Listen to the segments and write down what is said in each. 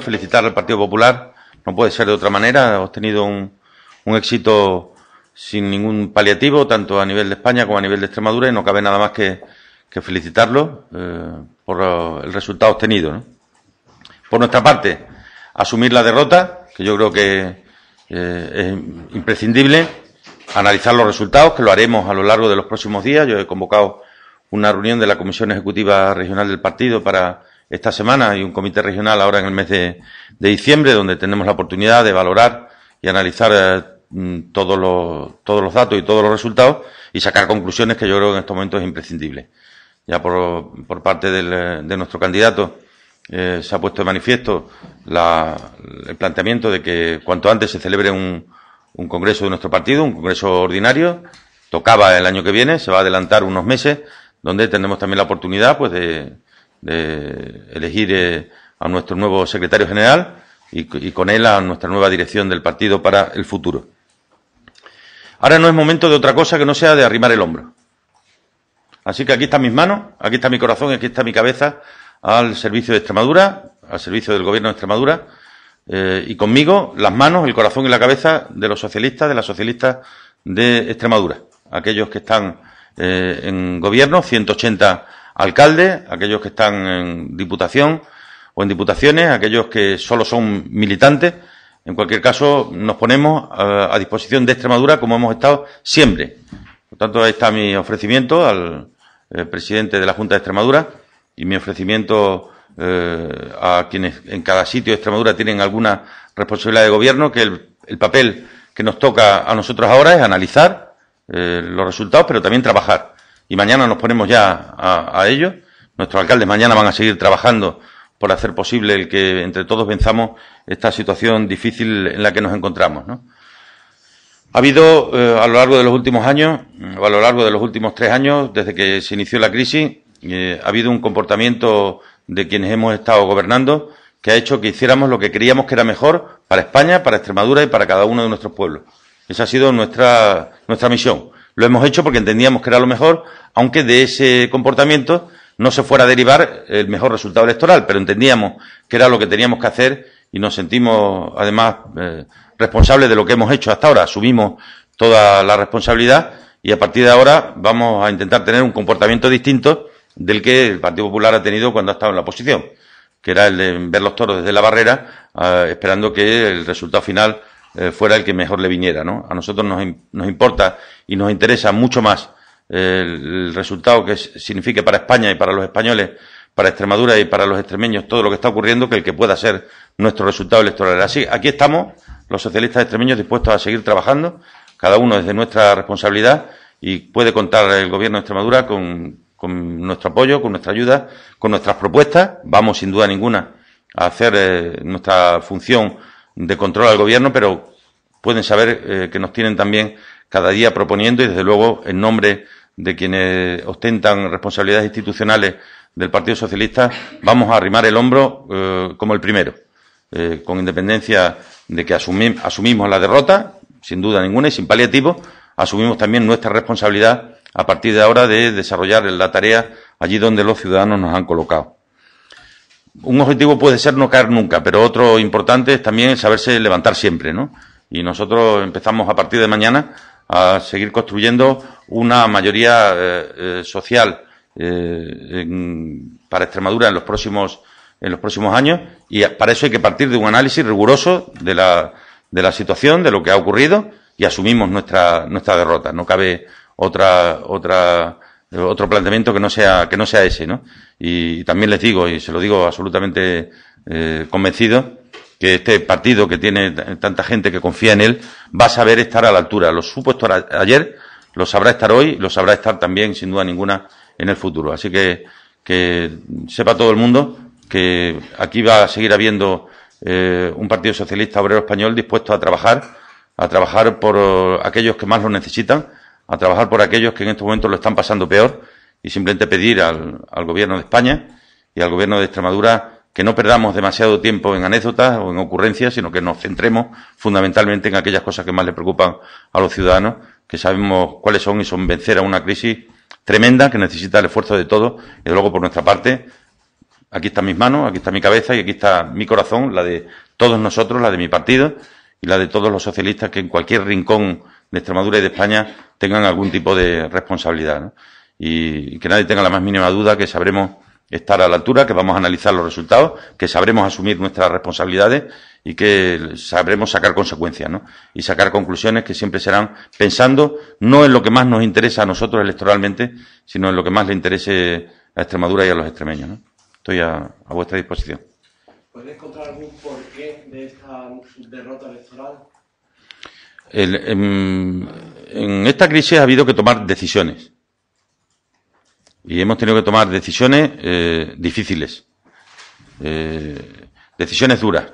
felicitar al Partido Popular, no puede ser de otra manera, ha obtenido un, éxito sin ningún paliativo, tanto a nivel de España como a nivel de Extremadura, y no cabe nada más que, felicitarlo eh, por el resultado obtenido. Por nuestra parte, asumir la derrota, que yo creo que eh, es imprescindible, analizar los resultados, que lo haremos a lo largo de los próximos días. Yo he convocado una reunión de la Comisión Ejecutiva Regional del Partido para esta semana hay un comité regional ahora en el mes de, diciembre, donde tenemos la oportunidad de valorar y analizar eh, mm, todos, los, todos los datos y todos los resultados y sacar conclusiones que yo creo que en estos momentos es imprescindible. Ya por, parte eh, de nuestro candidato eh, se ha puesto de manifiesto el planteamiento de que cuanto antes se celebre un, un congreso de nuestro partido, un congreso ordinario, tocaba el año que viene, se va a adelantar unos meses, donde tenemos también la oportunidad pues de, de elegir eh, a nuestro nuevo secretario general y, con él a nuestra nueva dirección del partido para el futuro. Ahora no es momento de otra cosa que no sea de arrimar el hombro. Así que aquí están mis manos, aquí está mi corazón, aquí está mi cabeza al servicio de Extremadura, al servicio del gobierno de Extremadura, eh, y conmigo las manos, el corazón y la cabeza de los socialistas, de las socialistas de Extremadura, aquellos que están eh, en gobierno, 180 alcaldes, aquellos que están en diputación o en diputaciones, aquellos que solo son militantes. En cualquier caso, nos ponemos eh, a, disposición de Extremadura como hemos estado siempre. Por tanto, ahí está mi ofrecimiento al eh, presidente de la Junta de Extremadura y mi ofrecimiento eh, a quienes en cada sitio de Extremadura tienen alguna responsabilidad de gobierno, que el, papel que nos toca a nosotros ahora es analizar los resultados, pero también trabajar y mañana nos ponemos ya a, ello. Nuestros alcaldes mañana van a seguir trabajando por hacer posible el que entre todos venzamos esta situación difícil en la que nos encontramos. Ha habido eh, a lo largo de los últimos años, o mm, a lo largo de los últimos tres años, desde que se inició la crisis, eh, ha habido un comportamiento de quienes hemos estado gobernando que ha hecho que hiciéramos lo que creíamos que era mejor para España, para Extremadura y para cada uno de nuestros pueblos. Esa ha sido nuestra, nuestra misión. Lo hemos hecho porque entendíamos que era lo mejor, aunque de ese comportamiento no se fuera a derivar el mejor resultado electoral, pero entendíamos que era lo que teníamos que hacer y nos sentimos, además, eh, responsables de lo que hemos hecho hasta ahora. Asumimos toda la responsabilidad y a partir de ahora vamos a intentar tener un comportamiento distinto del que el Partido Popular ha tenido cuando ha estado en la oposición, que era el de ver los toros desde la barrera, ah, esperando que el resultado final eh, fuera el que mejor le viniera, ¿no? A nosotros nos, importa y nos interesa mucho más eh, el resultado que signifique para España y para los españoles, para Extremadura y para los extremeños todo lo que está ocurriendo, que el que pueda ser nuestro resultado electoral. Así, aquí estamos, los socialistas extremeños dispuestos a seguir trabajando, cada uno desde nuestra responsabilidad, y puede contar el Gobierno de Extremadura con, nuestro apoyo, con nuestra ayuda, con nuestras propuestas. Vamos, sin duda ninguna, a hacer eh, nuestra función de control al gobierno, pero pueden saber eh, que nos tienen también cada día proponiendo y desde luego en nombre de quienes ostentan responsabilidades institucionales del Partido Socialista vamos a arrimar el hombro eh, como el primero, eh, con independencia de que asumimos la derrota, sin duda ninguna y sin paliativo, asumimos también nuestra responsabilidad a partir de ahora de desarrollar la tarea allí donde los ciudadanos nos han colocado un objetivo puede ser no caer nunca, pero otro importante es también saberse levantar siempre, ¿no? Y nosotros empezamos a partir de mañana a seguir construyendo una mayoría eh, eh, social eh, para Extremadura en los próximos en los próximos años y para eso hay que partir de un análisis riguroso de la de la situación, de lo que ha ocurrido y asumimos nuestra nuestra derrota. No cabe otra otra otro planteamiento que no sea, que no sea ese, ¿no? Y, también les digo, y se lo digo absolutamente eh, convencido, que este partido que tiene tanta gente que confía en él va a saber estar a la altura. Lo supo ayer, lo sabrá estar hoy, lo sabrá estar también, sin duda ninguna, en el futuro. Así que, que sepa todo el mundo que aquí va a seguir habiendo eh, un Partido Socialista Obrero Español dispuesto a trabajar, a trabajar por eh, aquellos que más lo necesitan a trabajar por aquellos que en estos momentos lo están pasando peor y simplemente pedir al, al Gobierno de España y al Gobierno de Extremadura que no perdamos demasiado tiempo en anécdotas o en ocurrencias, sino que nos centremos fundamentalmente en aquellas cosas que más le preocupan a los ciudadanos, que sabemos cuáles son y son vencer a una crisis tremenda que necesita el esfuerzo de todos y luego por nuestra parte aquí están mis manos, aquí está mi cabeza y aquí está mi corazón, la de todos nosotros, la de mi partido y la de todos los socialistas que en cualquier rincón de Extremadura y de España tengan algún tipo de responsabilidad. Y, que nadie tenga la más mínima duda que sabremos estar a la altura, que vamos a analizar los resultados, que sabremos asumir nuestras responsabilidades y que sabremos sacar consecuencias, ¿no? Y sacar conclusiones que siempre serán pensando no en lo que más nos interesa a nosotros electoralmente, sino en lo que más le interese a Extremadura y a los extremeños, Estoy a, vuestra disposición. ¿Puedes encontrar algún porqué de esta derrota electoral? en, esta crisis ha habido que tomar decisiones. Y hemos tenido que tomar decisiones eh, difíciles, eh, decisiones duras.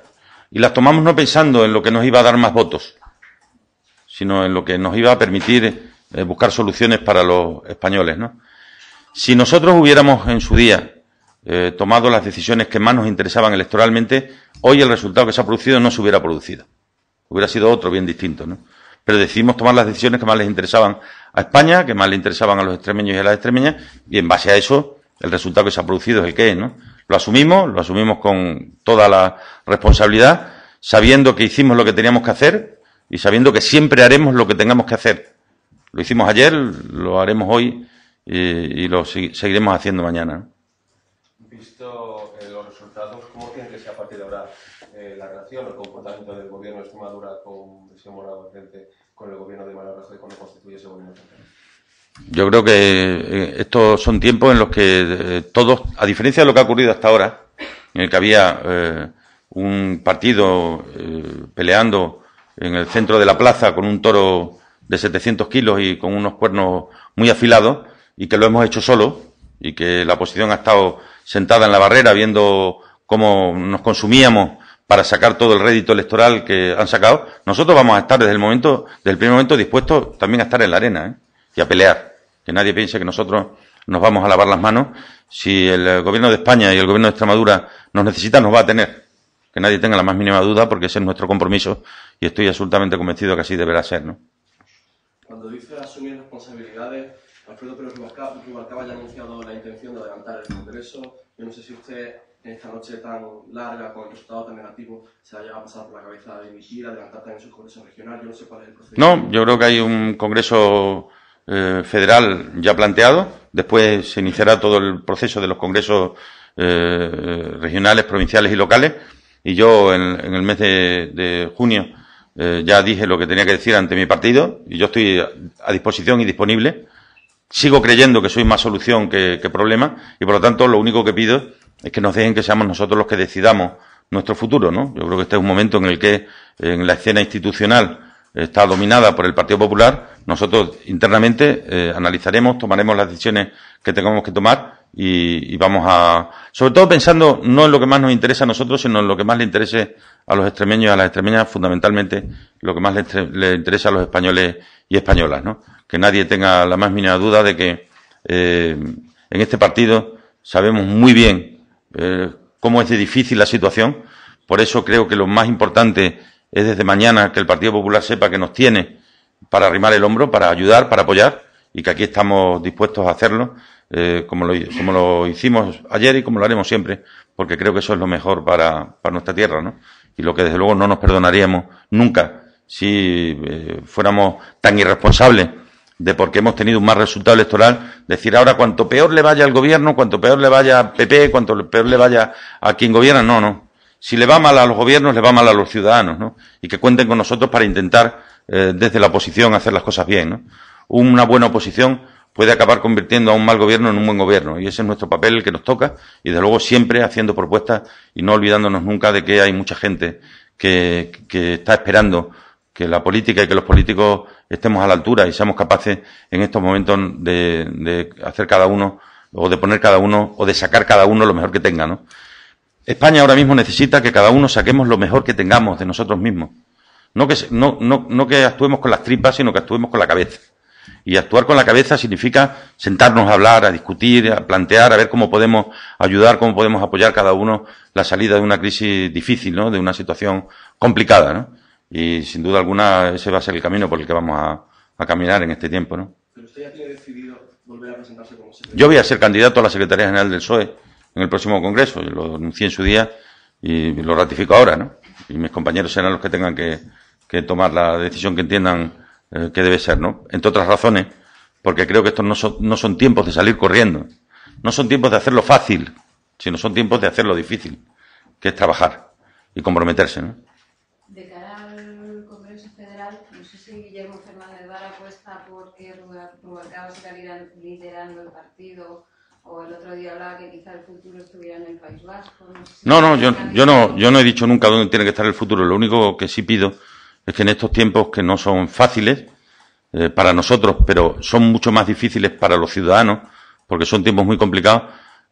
Y las tomamos no pensando en lo que nos iba a dar más votos, sino en lo que nos iba a permitir eh, buscar soluciones para los españoles. ¿no? Si nosotros hubiéramos en su día tomado las decisiones que más nos interesaban electoralmente, hoy el resultado que se ha producido no se hubiera producido hubiera sido otro bien distinto, ¿no? Pero decidimos tomar las decisiones que más les interesaban a España, que más les interesaban a los extremeños y a las extremeñas, y en base a eso, el resultado que se ha producido es el que es, ¿no? Lo asumimos, lo asumimos con toda la responsabilidad, sabiendo que hicimos lo que teníamos que hacer y sabiendo que siempre haremos lo que tengamos que hacer. Lo hicimos ayer, lo haremos hoy y, lo seguiremos haciendo mañana. Visto eh, los resultados, ¿cómo tiene que ser a partir de ahora eh, la relación, el comportamiento del con el gobierno de constituye Yo creo que eh, estos son tiempos en los que eh, todos, a diferencia de lo que ha ocurrido hasta ahora, en el que había eh, un partido peleando en el centro de la plaza con un toro de 700 kilos y con unos cuernos muy afilados, y que lo hemos hecho solo, y que la oposición ha estado sentada en la barrera viendo cómo nos consumíamos para sacar todo el rédito electoral que han sacado, nosotros vamos a estar desde el momento, desde primer momento dispuestos también a estar en la arena ¿eh? y a pelear. Que nadie piense que nosotros nos vamos a lavar las manos. Si el gobierno de España y el gobierno de Extremadura nos necesita, nos va a tener. Que nadie tenga la más mínima duda, porque ese es nuestro compromiso y estoy absolutamente convencido que así deberá ser. Cuando dice asumir responsabilidades, Alfredo Pérez Rubalcaba ya ha anunciado la intención de adelantar el Congreso. Yo no sé si usted esta noche tan larga, con el resultado tan negativo, se haya pasado por la cabeza de también su congreso regional. Yo no sé cuál es el proceso... No, yo creo que hay un congreso eh, federal ya planteado. Después se iniciará todo el proceso de los congresos eh, regionales, provinciales y locales. Y yo en, el mes de, junio eh, ya dije lo que tenía que decir ante mi partido y yo estoy a disposición y disponible. Sigo creyendo que soy más solución que, que problema y por lo tanto lo único que pido es que nos dejen que seamos nosotros los que decidamos nuestro futuro, ¿no? Yo creo que este es un momento en el que en la escena institucional está dominada por el Partido Popular, nosotros internamente eh, analizaremos, tomaremos las decisiones que tengamos que tomar y, vamos a, sobre todo pensando no en lo que más nos interesa a nosotros, sino en lo que más le interese a los extremeños y a las extremeñas, fundamentalmente lo que más le, interesa a los españoles y españolas, ¿no? Que nadie tenga la más mínima duda de que eh, en este partido sabemos muy bien eh, cómo es de difícil la situación. Por eso creo que lo más importante es desde mañana que el Partido Popular sepa que nos tiene para arrimar el hombro, para ayudar, para apoyar y que aquí estamos dispuestos a hacerlo eh, como, lo, hicimos ayer y como lo haremos siempre, porque creo que eso es lo mejor para, nuestra tierra, ¿no? Y lo que desde luego no nos perdonaríamos nunca si eh, fuéramos tan irresponsables de por qué hemos tenido un mal resultado electoral, decir ahora cuanto peor le vaya al gobierno, cuanto peor le vaya a PP, cuanto peor le vaya a quien gobierna, no, no. Si le va mal a los gobiernos, le va mal a los ciudadanos, ¿no? Y que cuenten con nosotros para intentar, eh, desde la oposición, hacer las cosas bien, ¿no? Una buena oposición puede acabar convirtiendo a un mal gobierno en un buen gobierno. Y ese es nuestro papel, el que nos toca, y de luego siempre haciendo propuestas y no olvidándonos nunca de que hay mucha gente que, que está esperando que la política y que los políticos estemos a la altura y seamos capaces en estos momentos de, de, hacer cada uno o de poner cada uno o de sacar cada uno lo mejor que tenga, ¿no? España ahora mismo necesita que cada uno saquemos lo mejor que tengamos de nosotros mismos. No que, no, no, no que actuemos con las tripas, sino que actuemos con la cabeza. Y actuar con la cabeza significa sentarnos a hablar, a discutir, a plantear, a ver cómo podemos ayudar, cómo podemos apoyar cada uno la salida de una crisis difícil, ¿no? De una situación complicada, ¿no? y sin duda alguna ese va a ser el camino por el que vamos a, caminar en este tiempo, ¿no? Pero decidido volver a presentarse como Yo voy a ser candidato a la Secretaría General del SOE en el próximo Congreso, lo anuncié en su día y lo ratifico ahora, ¿no? Y mis compañeros serán los que tengan que, tomar la decisión que entiendan eh, que debe ser, ¿no? Entre otras razones, porque creo que estos no son, no son tiempos de salir corriendo, no son tiempos de hacerlo fácil, sino son tiempos de hacerlo difícil, que es trabajar y comprometerse, ¿no? liderando el partido futuro No, no, yo, yo, no, yo no he dicho nunca dónde tiene que estar el futuro. Lo único que sí pido es que en estos tiempos que no son fáciles eh, para nosotros, pero son mucho más difíciles para los ciudadanos, porque son tiempos muy complicados,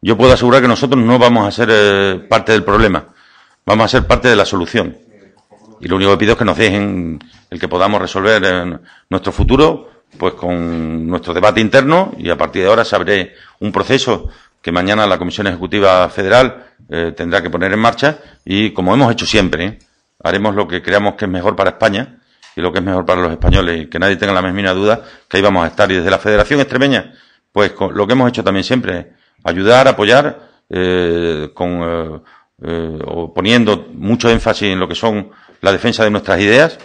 yo puedo asegurar que nosotros no vamos a ser eh, parte del problema, vamos a ser parte de la solución. Y lo único que pido es que nos dejen el que podamos resolver eh, nuestro futuro pues con nuestro debate interno y a partir de ahora se abre un proceso que mañana la Comisión Ejecutiva Federal eh, tendrá que poner en marcha y como hemos hecho siempre, haremos lo que creamos que es mejor para España y lo que es mejor para los españoles y que nadie tenga la más mínima duda que ahí vamos a estar. Y desde la Federación Extremeña, pues con lo que hemos hecho también siempre, ayudar, apoyar, eh, con, eh, poniendo mucho énfasis en lo que son la defensa de nuestras ideas.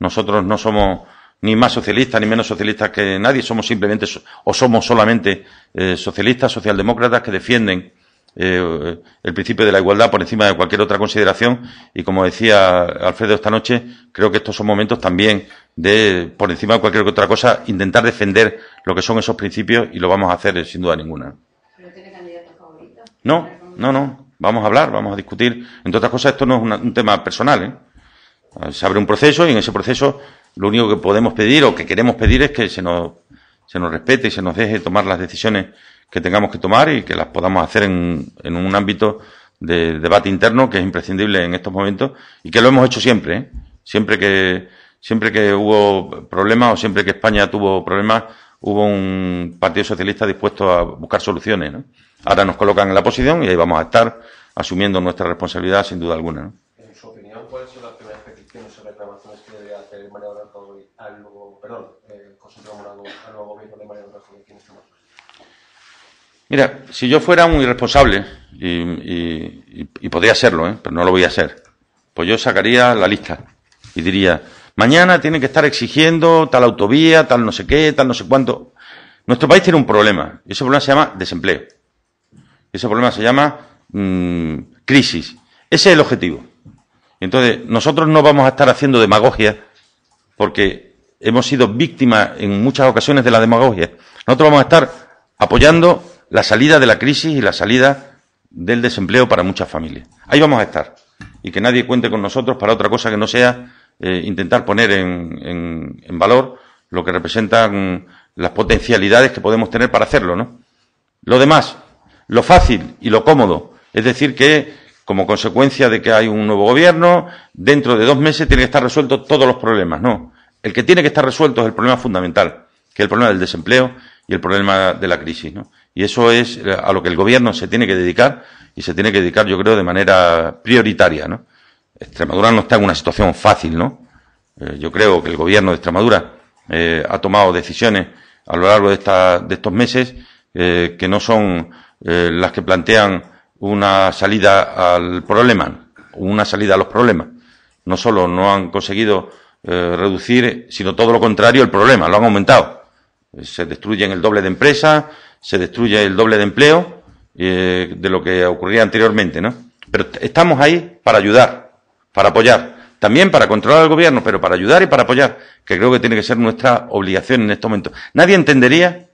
Nosotros no somos ni más socialistas ni menos socialistas que nadie, somos simplemente o somos solamente eh, socialistas, socialdemócratas que defienden eh, el principio de la igualdad por encima de cualquier otra consideración y como decía Alfredo esta noche, creo que estos son momentos también de, por encima de cualquier otra cosa, intentar defender lo que son esos principios y lo vamos a hacer eh, sin duda ninguna. No, no, no. Vamos a hablar, vamos a discutir. Entre otras cosas, esto no es un tema personal. Se abre un proceso y en ese proceso lo único que podemos pedir o que queremos pedir es que se nos, se nos respete y se nos deje tomar las decisiones que tengamos que tomar y que las podamos hacer en, un ámbito de debate interno que es imprescindible en estos momentos y que lo hemos hecho siempre. ¿eh? Siempre, que, siempre que hubo problemas o siempre que España tuvo problemas, hubo un Partido Socialista dispuesto a buscar soluciones. ¿no? Ahora nos colocan en la posición y ahí vamos a estar asumiendo nuestra responsabilidad sin duda alguna. ¿no? Eh, Mira, si yo fuera un irresponsable, y, podría serlo, ¿eh? pero no lo voy a ser, pues yo sacaría la lista y diría, mañana tiene que estar exigiendo tal autovía, tal no sé qué, tal no sé cuánto. Nuestro país tiene un problema, y ese problema se llama desempleo. Ese problema se llama mm, crisis. Ese es el objetivo. Entonces, nosotros no vamos a estar haciendo demagogia porque hemos sido víctimas en muchas ocasiones de la demagogia. Nosotros vamos a estar apoyando la salida de la crisis y la salida del desempleo para muchas familias. Ahí vamos a estar. Y que nadie cuente con nosotros para otra cosa que no sea eh, intentar poner en, en, valor lo que representan las potencialidades que podemos tener para hacerlo, ¿no? Lo demás, lo fácil y lo cómodo. Es decir, que como consecuencia de que hay un nuevo gobierno, dentro de dos meses tiene que estar resuelto todos los problemas, ¿no? El que tiene que estar resuelto es el problema fundamental, que es el problema del desempleo y el problema de la crisis. ¿no? Y eso es eh, a lo que el gobierno se tiene que dedicar y se tiene que dedicar, yo creo, de manera prioritaria. ¿no? Extremadura no está en una situación fácil. ¿no? Eh, yo creo que el gobierno de Extremadura eh, ha tomado decisiones a lo largo de, esta, de estos meses que no son las que plantean una salida al problema, una salida a los problemas. No solo no han conseguido eh, reducir, sino todo lo contrario, el problema, lo han aumentado. Eh, se destruyen el doble de empresas, se destruye el doble de empleo eh, de lo que ocurría anteriormente, ¿no? Pero estamos ahí para ayudar, para apoyar, también para controlar al gobierno, pero para ayudar y para apoyar, que creo que tiene que ser nuestra obligación en este momento. Nadie entendería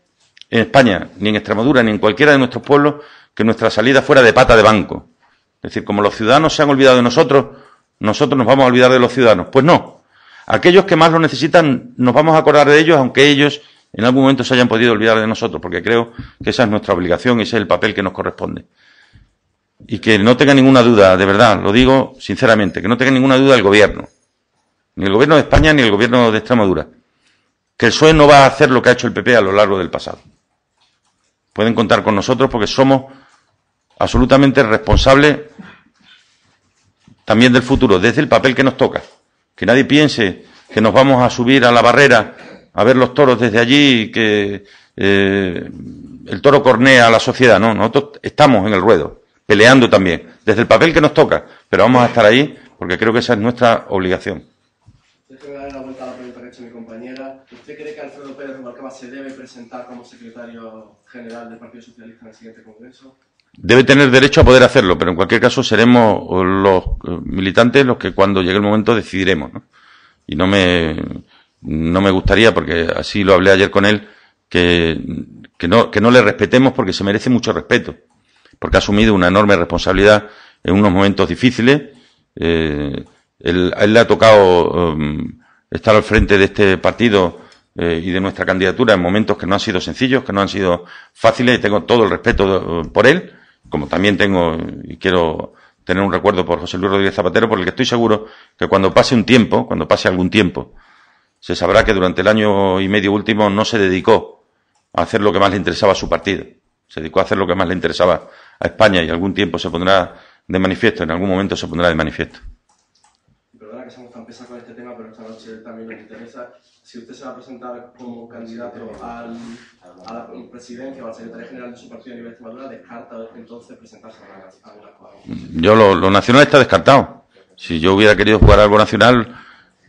en España, ni en Extremadura, ni en cualquiera de nuestros pueblos, que nuestra salida fuera de pata de banco. Es decir, como los ciudadanos se han olvidado de nosotros, nosotros nos vamos a olvidar de los ciudadanos. Pues no, Aquellos que más lo necesitan, nos vamos a acordar de ellos, aunque ellos en algún momento se hayan podido olvidar de nosotros, porque creo que esa es nuestra obligación y ese es el papel que nos corresponde. Y que no tenga ninguna duda, de verdad, lo digo sinceramente, que no tenga ninguna duda el gobierno, ni el gobierno de España ni el gobierno de Extremadura, que el PSOE no va a hacer lo que ha hecho el PP a lo largo del pasado. Pueden contar con nosotros porque somos absolutamente responsables también del futuro, desde el papel que nos toca. Que nadie piense que nos vamos a subir a la barrera a ver los toros desde allí y que eh, el toro cornea a la sociedad. No, nosotros estamos en el ruedo, peleando también, desde el papel que nos toca, pero vamos a estar ahí porque creo que esa es nuestra obligación. Usted la vuelta a mi compañera. ¿Usted cree que Alfredo Pérez se debe presentar como secretario general del Partido Socialista en el siguiente Congreso? debe tener derecho a poder hacerlo, pero en cualquier caso seremos los eh, militantes los que cuando llegue el momento decidiremos. Y no me, no me gustaría, porque así lo hablé ayer con él, que, que, no, que no le respetemos porque se merece mucho respeto, porque ha asumido una enorme responsabilidad en unos momentos difíciles. Eh, él, a él le ha tocado em, estar al frente de este partido eh, y de nuestra candidatura en momentos que no han sido sencillos, que no han sido fáciles, y tengo todo el respeto por él, como también tengo y quiero tener un recuerdo por José Luis Rodríguez Zapatero, por el que estoy seguro que cuando pase un tiempo, cuando pase algún tiempo, se sabrá que durante el año y medio último no se dedicó a hacer lo que más le interesaba a su partido, se dedicó a hacer lo que más le interesaba a España y algún tiempo se pondrá de manifiesto, en algún momento se pondrá de manifiesto. Perdona que tan este tema, pero esta noche también nos interesa si usted se va a presentar como candidato a la presidencia o al secretario general de su partido a nivel de Extremadura, descarta desde entonces presentarse a alguna Yo, lo, nacional está descartado. Si yo hubiera querido jugar algo nacional,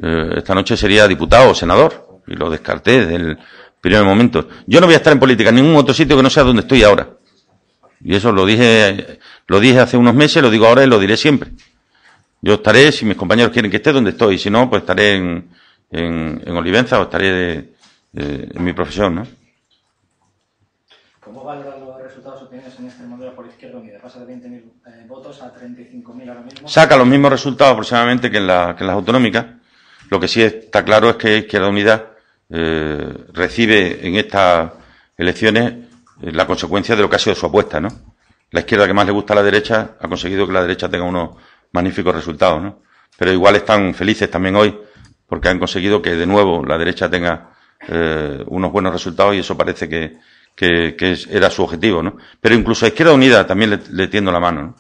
eh, esta noche sería diputado o senador. Y lo descarté desde el primer momento. Yo no voy a estar en política en ningún otro sitio que no sea donde estoy ahora. Y eso lo dije, lo dije hace unos meses, lo digo ahora y lo diré siempre. Yo estaré, si mis compañeros quieren que esté, donde estoy. Si no, pues estaré en, en, en Olivenza o estaría de, en mi profesión, ¿no? ¿Cómo van los resultados obtenidos en este modelo por izquierda unida? Pasa de 20.000 eh, votos a 35.000 ahora mismo. Saca los mismos resultados aproximadamente que en, la, que en las autonómicas. Lo que sí está claro es que Izquierda Unida eh, recibe en estas elecciones eh, la consecuencia de lo que ha sido su apuesta, ¿no? La izquierda que más le gusta a la derecha ha conseguido que la derecha tenga unos magníficos resultados, ¿no? Pero igual están felices también hoy porque han conseguido que de nuevo la derecha tenga eh, unos buenos resultados y eso parece que, era su objetivo, ¿no? Pero incluso a Izquierda Unida también le, tiendo la mano, ¿no?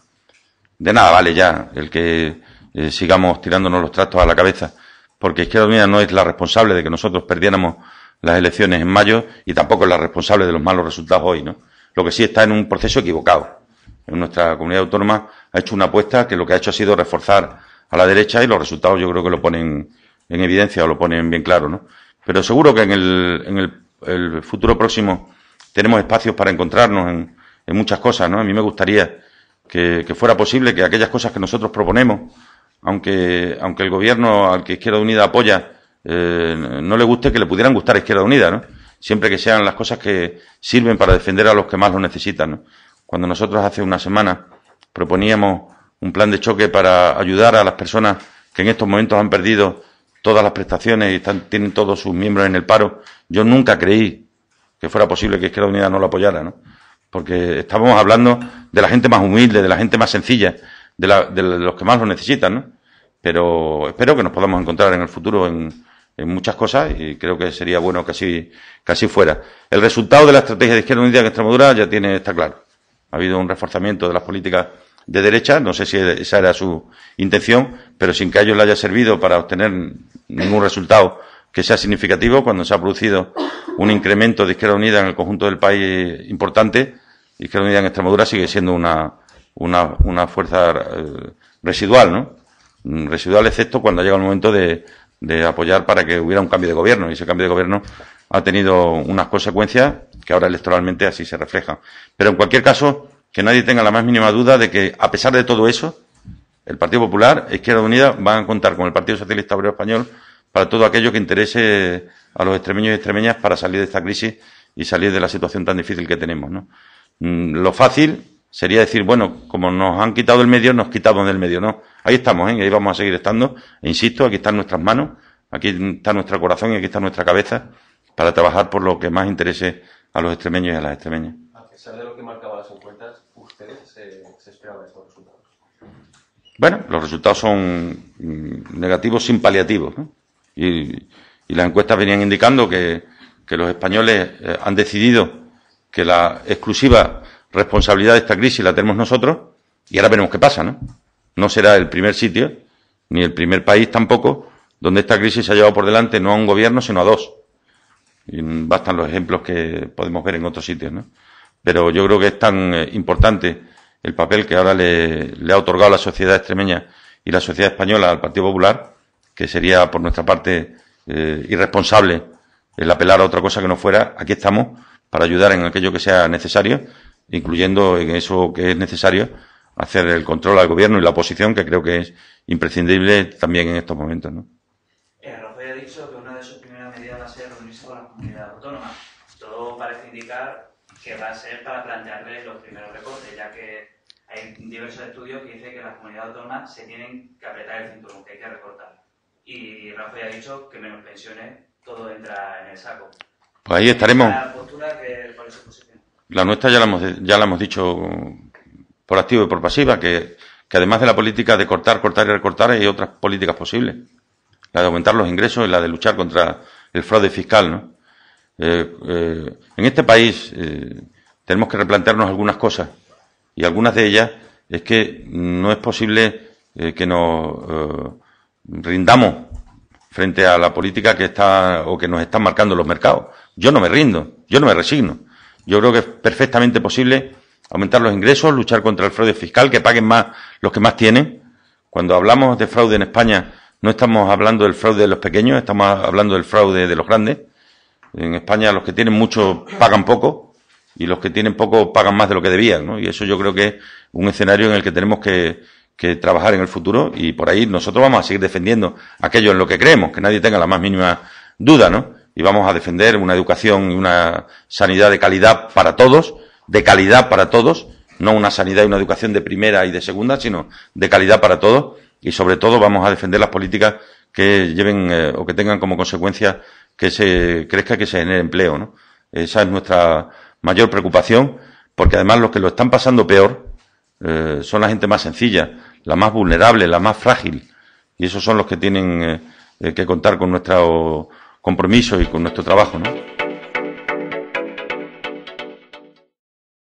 De nada vale ya el que eh, sigamos tirándonos los trastos a la cabeza, porque Izquierda Unida no es la responsable de que nosotros perdiéramos las elecciones en mayo y tampoco es la responsable de los malos resultados hoy, ¿no? Lo que sí está en un proceso equivocado. En nuestra comunidad autónoma ha hecho una apuesta que lo que ha hecho ha sido reforzar a la derecha y los resultados yo creo que lo ponen en evidencia o lo ponen bien claro, ¿no? Pero seguro que en el, en el, futuro próximo tenemos espacios para encontrarnos en, en, muchas cosas, ¿no? A mí me gustaría que, fuera posible que aquellas cosas que nosotros proponemos, aunque, aunque el gobierno al que Izquierda Unida apoya eh, no le guste, que le pudieran gustar a Izquierda Unida, ¿no? Siempre que sean las cosas que sirven para defender a los que más lo necesitan, ¿no? Cuando nosotros hace una semana proponíamos un plan de choque para ayudar a las personas que en estos momentos han perdido todas las prestaciones y están, tienen todos sus miembros en el paro. Yo nunca creí que fuera posible que Izquierda Unida no lo apoyara, ¿no? Porque estábamos hablando de la gente más humilde, de la gente más sencilla, de, la, de los que más lo necesitan, ¿no? Pero espero que nos podamos encontrar en el futuro en, en muchas cosas y creo que sería bueno que así, fuera. El resultado de la estrategia de Izquierda Unida en Extremadura ya tiene, está claro. Ha habido un reforzamiento de las políticas de derecha, no sé si esa era su intención, pero sin que a ellos le haya servido para obtener ningún resultado que sea significativo cuando se ha producido un incremento de Izquierda Unida en el conjunto del país importante. Izquierda Unida en Extremadura sigue siendo una, una, fuerza eh, residual, ¿no? Mm, residual excepto cuando llega el momento de, de apoyar para que hubiera un cambio de gobierno. Y ese cambio de gobierno ha tenido unas consecuencias que ahora electoralmente así se reflejan. Pero en cualquier caso, que nadie tenga la más mínima duda de que, a pesar de todo eso, el Partido Popular, Izquierda Unida, van a contar con el Partido Socialista Obrero Español para todo aquello que interese a los extremeños y extremeñas para salir de esta crisis y salir de la situación tan difícil que tenemos. ¿no? Mm, lo fácil sería decir, bueno, como nos han quitado el medio, nos quitamos del medio. No, ahí estamos, ¿eh? ahí vamos a seguir estando. E insisto, aquí están nuestras manos, aquí está nuestro corazón y aquí está nuestra cabeza para trabajar por lo que más interese a los extremeños y a las extremeñas pesar lo que marcaba las encuestas, ustedes se, esperaban estos resultados. Bueno, los resultados son mm, negativos sin paliativos. ¿no? Y, las encuestas venían indicando que, los españoles eh, han decidido que la exclusiva responsabilidad de esta crisis la tenemos nosotros y ahora veremos qué pasa, ¿no? No será el primer sitio, ni el primer país tampoco, donde esta crisis se ha llevado por delante no a un gobierno, sino a dos. Y mm, bastan los ejemplos que podemos ver en otros sitios, ¿no? pero yo creo que es tan eh, importante el papel que ahora le, ha otorgado la sociedad extremeña y la sociedad española al Partido Popular, que sería por nuestra parte eh, irresponsable el apelar a otra cosa que no fuera, aquí estamos para ayudar en aquello que sea necesario, incluyendo en eso que es necesario hacer el control al gobierno y la oposición, que creo que es imprescindible también en estos momentos. ¿no? que va a ser para plantearles los primeros recortes, ya que hay diversos estudios que dicen que las comunidades autónomas se tienen que apretar el cinturón, que hay que recortar. Y Rafa ya ha dicho que menos pensiones, todo entra en el saco. Pues ahí estaremos. La, postura que, la nuestra ya la, hemos, ya la hemos dicho por activo y por pasiva, que, que además de la política de cortar, cortar y recortar, hay otras políticas posibles. La de aumentar los ingresos y la de luchar contra el fraude fiscal, ¿no? Eh, eh, en este país eh, tenemos que replantearnos algunas cosas y algunas de ellas es que no es posible que nos rindamos frente a la política que está o que nos están marcando los mercados. Yo no me rindo, yo no me resigno. Yo creo que es perfectamente posible aumentar los ingresos, luchar contra el fraude fiscal, que paguen más los que más tienen. Cuando hablamos de fraude en España, no estamos hablando del fraude de los pequeños, estamos hablando del fraude de los grandes. En España los que tienen mucho pagan poco y los que tienen poco pagan más de lo que debían, ¿no? Y eso yo creo que es un escenario en el que tenemos que, trabajar en el futuro y por ahí nosotros vamos a seguir defendiendo aquello en lo que creemos, que nadie tenga la más mínima duda, ¿no? Y vamos a defender una educación y una sanidad de calidad para todos, de calidad para todos, no una sanidad y una educación de primera y de segunda, sino de calidad para todos y sobre todo vamos a defender las políticas que lleven eh, o que tengan como consecuencia que se crezca, que se genere empleo, ¿no? Esa es nuestra mayor preocupación, porque además los que lo están pasando peor eh, son la gente más sencilla, la más vulnerable, la más frágil, y esos son los que tienen eh, eh, que contar con nuestro compromiso y con nuestro trabajo, ¿no?